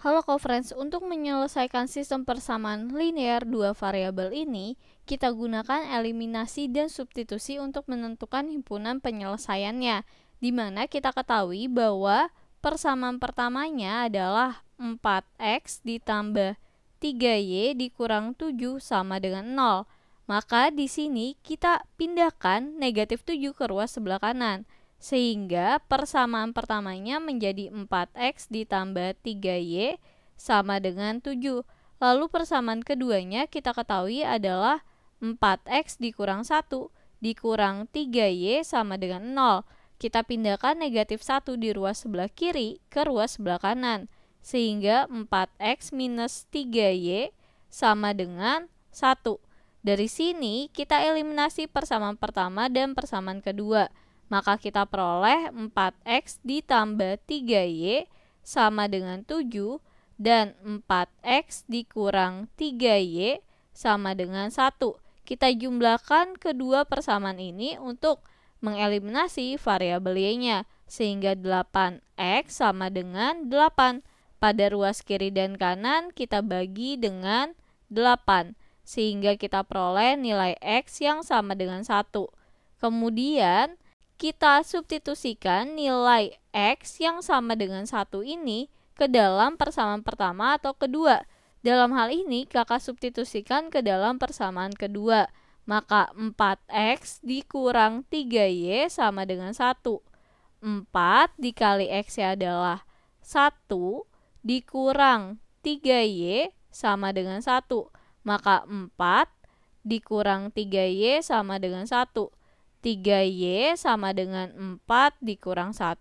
Halo friends, untuk menyelesaikan sistem persamaan linear dua variabel ini, kita gunakan eliminasi dan substitusi untuk menentukan himpunan penyelesaiannya, di mana kita ketahui bahwa persamaan pertamanya adalah 4x ditambah 3y dikurang 7 sama dengan 0. Maka di sini kita pindahkan negatif 7 ke ruas sebelah kanan. Sehingga persamaan pertamanya menjadi 4x ditambah 3y sama dengan 7. Lalu persamaan keduanya kita ketahui adalah 4x dikurang 1 dikurang 3y sama dengan 0. Kita pindahkan negatif 1 di ruas sebelah kiri ke ruas sebelah kanan. Sehingga 4x minus 3y sama dengan 1. Dari sini kita eliminasi persamaan pertama dan persamaan kedua. Maka kita peroleh 4x ditambah 3y sama dengan 7 dan 4x dikurang 3y sama dengan 1. Kita jumlahkan kedua persamaan ini untuk mengeliminasi variabel y-nya sehingga 8x sama dengan 8. Pada ruas kiri dan kanan kita bagi dengan 8 sehingga kita peroleh nilai x yang sama dengan 1. Kemudian kita substitusikan nilai X yang sama dengan satu ini ke dalam persamaan pertama atau kedua. Dalam hal ini, kakak substitusikan ke dalam persamaan kedua. Maka 4X dikurang 3Y sama dengan 1. 4 dikali X ya adalah 1 dikurang 3Y sama dengan 1. Maka 4 dikurang 3Y sama dengan 1. 3Y sama dengan 4 dikurang 1.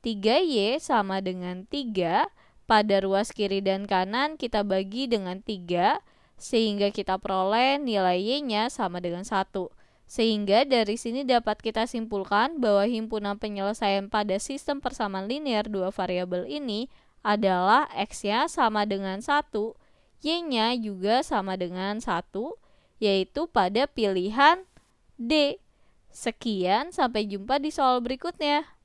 3Y sama dengan 3. Pada ruas kiri dan kanan kita bagi dengan 3 sehingga kita peroleh nilai Y-nya sama dengan 1. Sehingga dari sini dapat kita simpulkan bahwa himpunan penyelesaian pada sistem persamaan linear dua variabel ini adalah X-nya sama dengan 1, Y-nya juga sama dengan 1, yaitu pada pilihan D. Sekian, sampai jumpa di soal berikutnya.